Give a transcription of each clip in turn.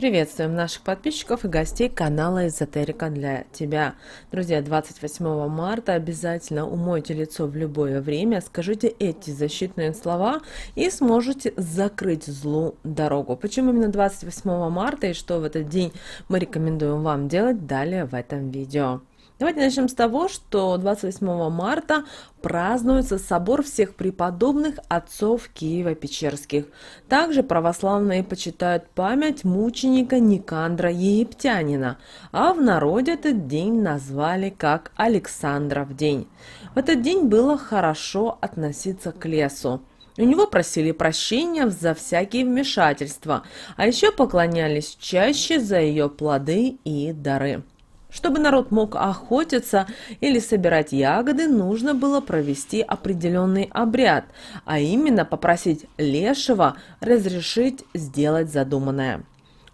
Приветствуем наших подписчиков и гостей канала Эзотерика для тебя. Друзья, 28 марта обязательно умойте лицо в любое время, скажите эти защитные слова и сможете закрыть злу дорогу. Почему именно 28 марта и что в этот день мы рекомендуем вам делать далее в этом видео. Давайте начнем с того, что 28 марта празднуется собор всех преподобных отцов Киева-Печерских. Также православные почитают память мученика Никандра Египтянина, а в народе этот день назвали как Александров день. В этот день было хорошо относиться к лесу. У него просили прощения за всякие вмешательства, а еще поклонялись чаще за ее плоды и дары. Чтобы народ мог охотиться или собирать ягоды, нужно было провести определенный обряд, а именно попросить лешего разрешить сделать задуманное.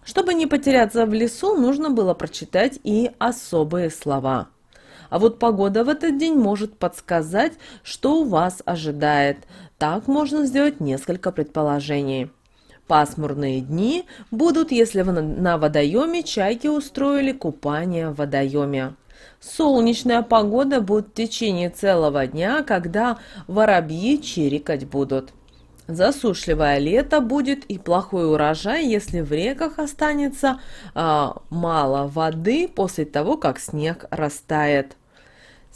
Чтобы не потеряться в лесу, нужно было прочитать и особые слова. А вот погода в этот день может подсказать, что у вас ожидает. Так можно сделать несколько предположений. Пасмурные дни будут, если на водоеме чайки устроили купание в водоеме. Солнечная погода будет в течение целого дня, когда воробьи чирикать будут. Засушливое лето будет и плохой урожай, если в реках останется э, мало воды после того, как снег растает.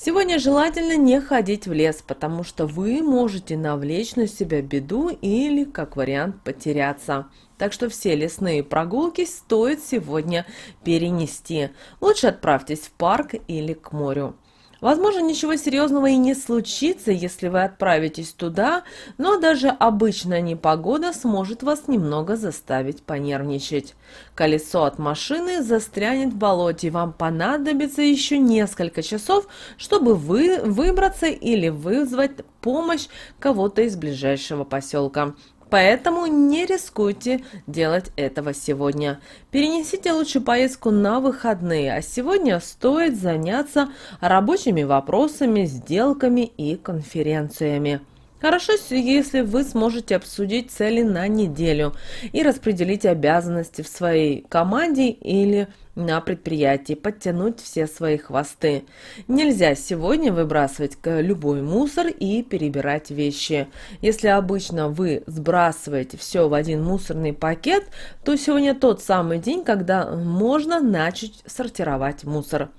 Сегодня желательно не ходить в лес, потому что вы можете навлечь на себя беду или, как вариант, потеряться. Так что все лесные прогулки стоит сегодня перенести. Лучше отправьтесь в парк или к морю. Возможно, ничего серьезного и не случится, если вы отправитесь туда, но даже обычная непогода сможет вас немного заставить понервничать. Колесо от машины застрянет в болоте, и вам понадобится еще несколько часов, чтобы вы выбраться или вызвать помощь кого-то из ближайшего поселка. Поэтому не рискуйте делать этого сегодня. Перенесите лучше поездку на выходные, а сегодня стоит заняться рабочими вопросами, сделками и конференциями. Хорошо, если вы сможете обсудить цели на неделю и распределить обязанности в своей команде или на предприятии, подтянуть все свои хвосты. Нельзя сегодня выбрасывать любой мусор и перебирать вещи. Если обычно вы сбрасываете все в один мусорный пакет, то сегодня тот самый день, когда можно начать сортировать мусор.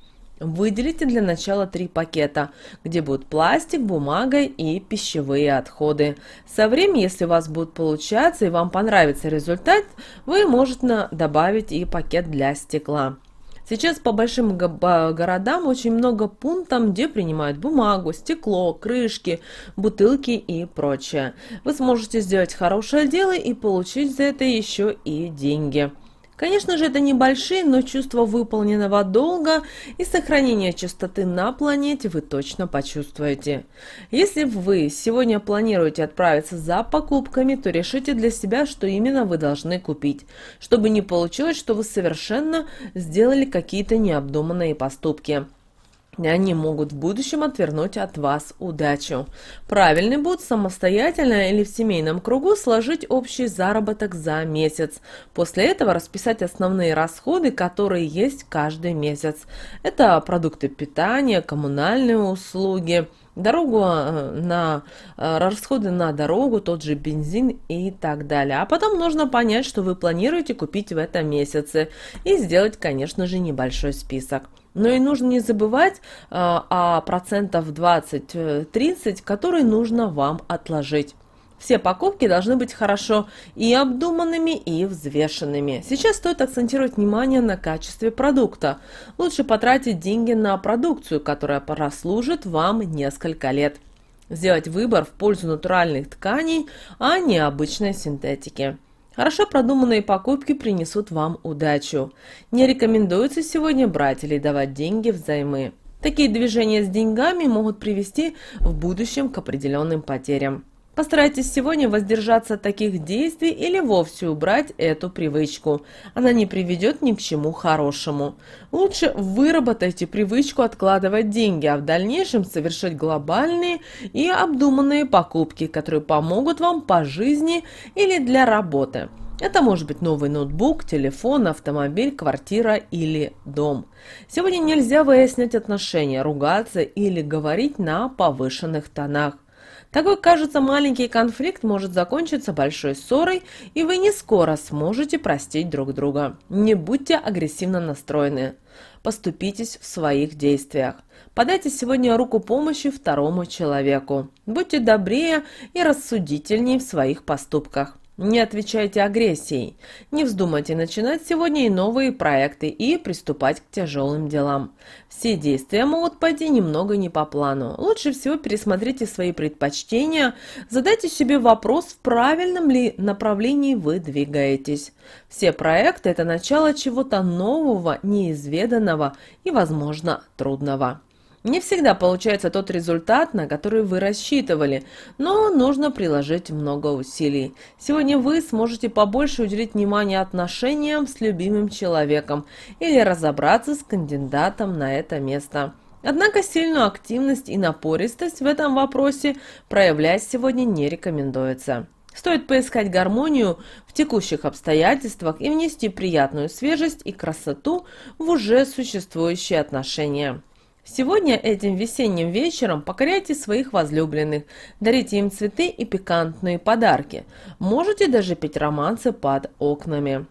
Выделите для начала три пакета, где будут пластик, бумага и пищевые отходы. Со временем, если у вас будет получаться и вам понравится результат, вы можете добавить и пакет для стекла. Сейчас по большим городам очень много пунктов, где принимают бумагу, стекло, крышки, бутылки и прочее. Вы сможете сделать хорошее дело и получить за это еще и деньги. Конечно же, это небольшие, но чувство выполненного долга и сохранения чистоты на планете вы точно почувствуете. Если вы сегодня планируете отправиться за покупками, то решите для себя, что именно вы должны купить, чтобы не получилось, что вы совершенно сделали какие-то необдуманные поступки. Они могут в будущем отвернуть от вас удачу. Правильный будет самостоятельно или в семейном кругу сложить общий заработок за месяц. После этого расписать основные расходы, которые есть каждый месяц. Это продукты питания, коммунальные услуги – дорогу а, на а, расходы на дорогу, тот же бензин и так далее. А потом нужно понять, что вы планируете купить в этом месяце и сделать, конечно же, небольшой список. Но и нужно не забывать а, о процентов 20-30, э, которые нужно вам отложить. Все покупки должны быть хорошо и обдуманными, и взвешенными. Сейчас стоит акцентировать внимание на качестве продукта. Лучше потратить деньги на продукцию, которая прослужит вам несколько лет. Сделать выбор в пользу натуральных тканей, а не обычной синтетики. Хорошо продуманные покупки принесут вам удачу. Не рекомендуется сегодня брать или давать деньги взаймы. Такие движения с деньгами могут привести в будущем к определенным потерям. Постарайтесь сегодня воздержаться от таких действий или вовсе убрать эту привычку. Она не приведет ни к чему хорошему. Лучше выработайте привычку откладывать деньги, а в дальнейшем совершать глобальные и обдуманные покупки, которые помогут вам по жизни или для работы. Это может быть новый ноутбук, телефон, автомобиль, квартира или дом. Сегодня нельзя выяснять отношения, ругаться или говорить на повышенных тонах. Такой, кажется, маленький конфликт может закончиться большой ссорой, и вы не скоро сможете простить друг друга. Не будьте агрессивно настроены. Поступитесь в своих действиях. Подайте сегодня руку помощи второму человеку. Будьте добрее и рассудительнее в своих поступках. Не отвечайте агрессией. Не вздумайте начинать сегодня и новые проекты и приступать к тяжелым делам. Все действия могут пойти немного не по плану. Лучше всего пересмотрите свои предпочтения, задайте себе вопрос, в правильном ли направлении вы двигаетесь. Все проекты – это начало чего-то нового, неизведанного и, возможно, трудного. Не всегда получается тот результат, на который вы рассчитывали, но нужно приложить много усилий. Сегодня вы сможете побольше уделить внимание отношениям с любимым человеком или разобраться с кандидатом на это место. Однако сильную активность и напористость в этом вопросе проявлять сегодня не рекомендуется. Стоит поискать гармонию в текущих обстоятельствах и внести приятную свежесть и красоту в уже существующие отношения. Сегодня этим весенним вечером покоряйте своих возлюбленных, дарите им цветы и пикантные подарки. Можете даже петь романсы под окнами.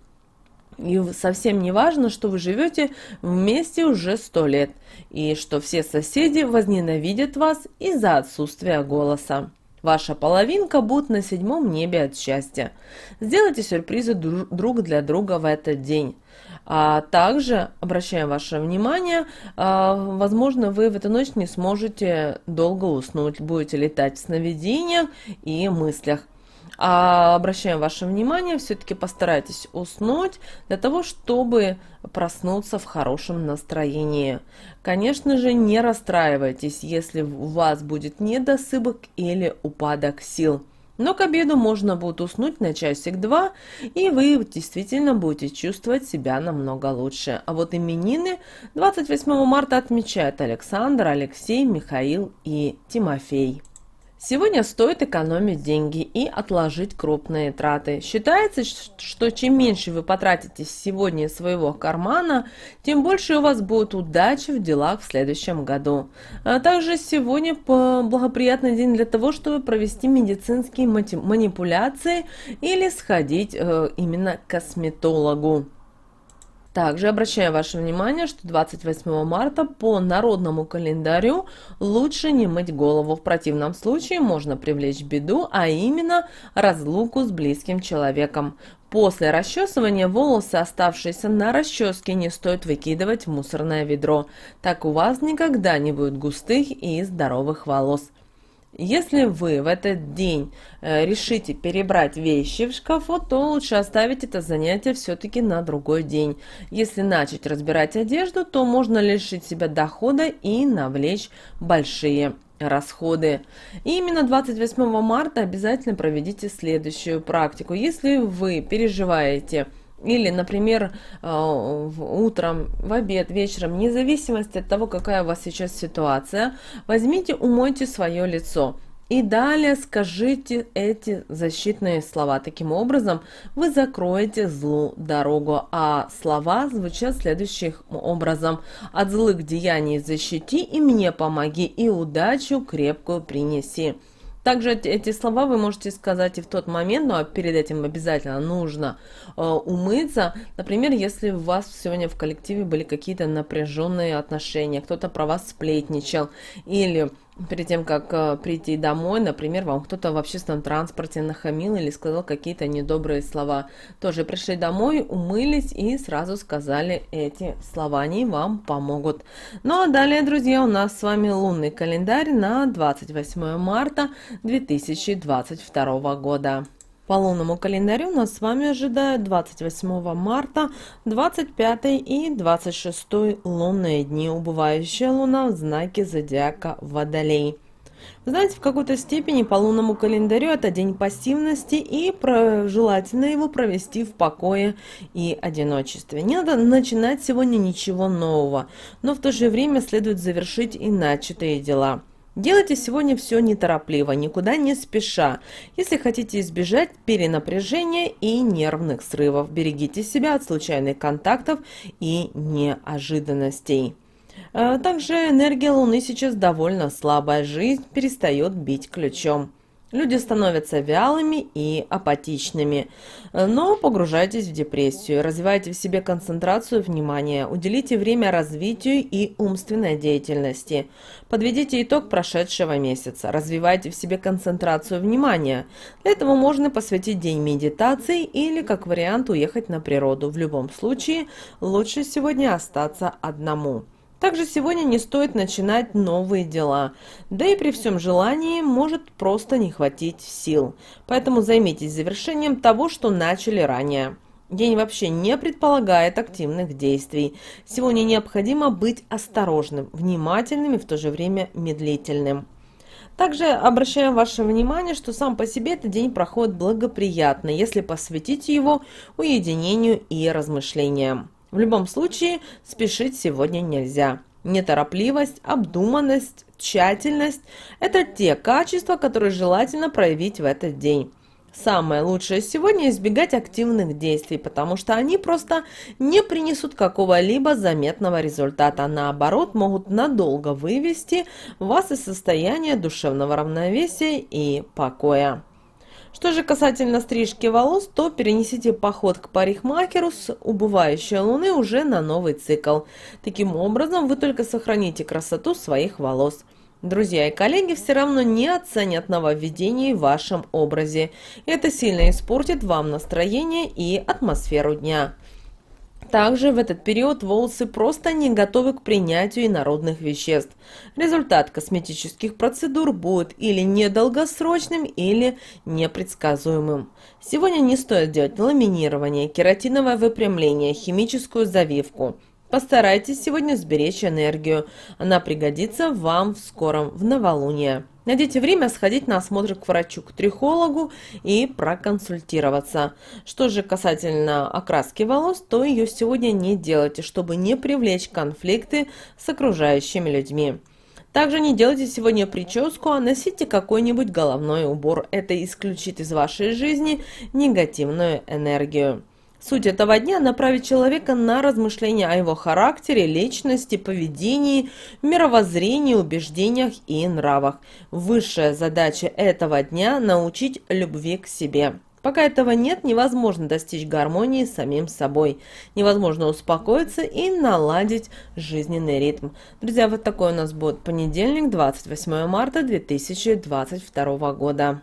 И совсем не важно, что вы живете вместе уже сто лет, и что все соседи возненавидят вас из-за отсутствия голоса. Ваша половинка будет на седьмом небе от счастья. Сделайте сюрпризы друг для друга в этот день. А также, обращаю ваше внимание, а, возможно, вы в эту ночь не сможете долго уснуть, будете летать в сновидениях и мыслях. А обращаем ваше внимание, все-таки постарайтесь уснуть для того, чтобы проснуться в хорошем настроении. Конечно же, не расстраивайтесь, если у вас будет недосыпок или упадок сил. Но к обеду можно будет уснуть на часик-два, и вы действительно будете чувствовать себя намного лучше. А вот именины 28 марта отмечают Александр, Алексей, Михаил и Тимофей. Сегодня стоит экономить деньги и отложить крупные траты. Считается, что чем меньше вы потратите сегодня своего кармана, тем больше у вас будет удачи в делах в следующем году. А также сегодня благоприятный день для того, чтобы провести медицинские манипуляции или сходить э, именно к косметологу. Также обращаю ваше внимание, что 28 марта по народному календарю лучше не мыть голову. В противном случае можно привлечь беду, а именно разлуку с близким человеком. После расчесывания волосы, оставшиеся на расческе, не стоит выкидывать в мусорное ведро. Так у вас никогда не будет густых и здоровых волос. Если вы в этот день э, решите перебрать вещи в шкафу, то лучше оставить это занятие все-таки на другой день. Если начать разбирать одежду, то можно лишить себя дохода и навлечь большие расходы. И именно 28 марта обязательно проведите следующую практику. Если вы переживаете или, например, э, утром, в обед, вечером, вне зависимости от того, какая у вас сейчас ситуация, возьмите, умойте свое лицо. И далее скажите эти защитные слова. Таким образом, вы закроете злу дорогу. А слова звучат следующим образом. От злых деяний защити и мне помоги, и удачу крепкую принеси. Также эти слова вы можете сказать и в тот момент, но перед этим обязательно нужно э, умыться. Например, если у вас сегодня в коллективе были какие-то напряженные отношения, кто-то про вас сплетничал или перед тем, как э, прийти домой, например, вам кто-то в общественном транспорте нахамил или сказал какие-то недобрые слова. Тоже пришли домой, умылись и сразу сказали эти слова, они вам помогут. Ну а далее, друзья, у нас с вами лунный календарь на 28 марта 2022 года. По лунному календарю нас с вами ожидают 28 марта, 25 и 26 лунные дни, убывающая луна в знаке зодиака Водолей. знаете, в какой-то степени по лунному календарю это день пассивности и про... желательно его провести в покое и одиночестве. Не надо начинать сегодня ничего нового, но в то же время следует завершить и начатые дела – Делайте сегодня все неторопливо, никуда не спеша. Если хотите избежать перенапряжения и нервных срывов, берегите себя от случайных контактов и неожиданностей. Э, также энергия Луны сейчас довольно слабая, жизнь перестает бить ключом. Люди становятся вялыми и апатичными. Э, но погружайтесь в депрессию, развивайте в себе концентрацию внимания, уделите время развитию и умственной деятельности. Подведите итог прошедшего месяца, развивайте в себе концентрацию внимания. Для этого можно посвятить день медитации или, как вариант, уехать на природу. В любом случае, лучше сегодня остаться одному. Также сегодня не стоит начинать новые дела, да и при всем желании может просто не хватить сил. Поэтому займитесь завершением того, что начали ранее. День вообще не предполагает активных действий. Сегодня необходимо быть осторожным, внимательным и в то же время медлительным. Также обращаем ваше внимание, что сам по себе этот день проходит благоприятно, если посвятить его уединению и размышлениям. В любом случае, спешить сегодня нельзя. Неторопливость, обдуманность, тщательность – это те качества, которые желательно проявить в этот день. Самое лучшее сегодня избегать активных действий, потому что они просто не принесут какого-либо заметного результата. Наоборот, могут надолго вывести вас из состояния душевного равновесия и покоя. Что же касательно стрижки волос, то перенесите поход к парикмахеру с убывающей луны уже на новый цикл. Таким образом, вы только сохраните красоту своих волос. Друзья и коллеги все равно не оценят нововведений в вашем образе. Это сильно испортит вам настроение и атмосферу дня. Также в этот период волосы просто не готовы к принятию инородных веществ. Результат косметических процедур будет или недолгосрочным, или непредсказуемым. Сегодня не стоит делать ламинирование, кератиновое выпрямление, химическую завивку – Постарайтесь сегодня сберечь энергию. Она пригодится вам в скором, в новолуние. Найдите время сходить на осмотр к врачу, к трихологу и проконсультироваться. Что же касательно окраски волос, то ее сегодня не делайте, чтобы не привлечь конфликты с окружающими людьми. Также не делайте сегодня прическу, а носите какой-нибудь головной убор. Это исключит из вашей жизни негативную энергию. Суть этого дня – направить человека на размышления о его характере, личности, поведении, мировоззрении, убеждениях и нравах. Высшая задача этого дня – научить любви к себе. Пока этого нет, невозможно достичь гармонии с самим собой. Невозможно успокоиться и наладить жизненный ритм. Друзья, вот такой у нас будет понедельник, 28 марта 2022 года.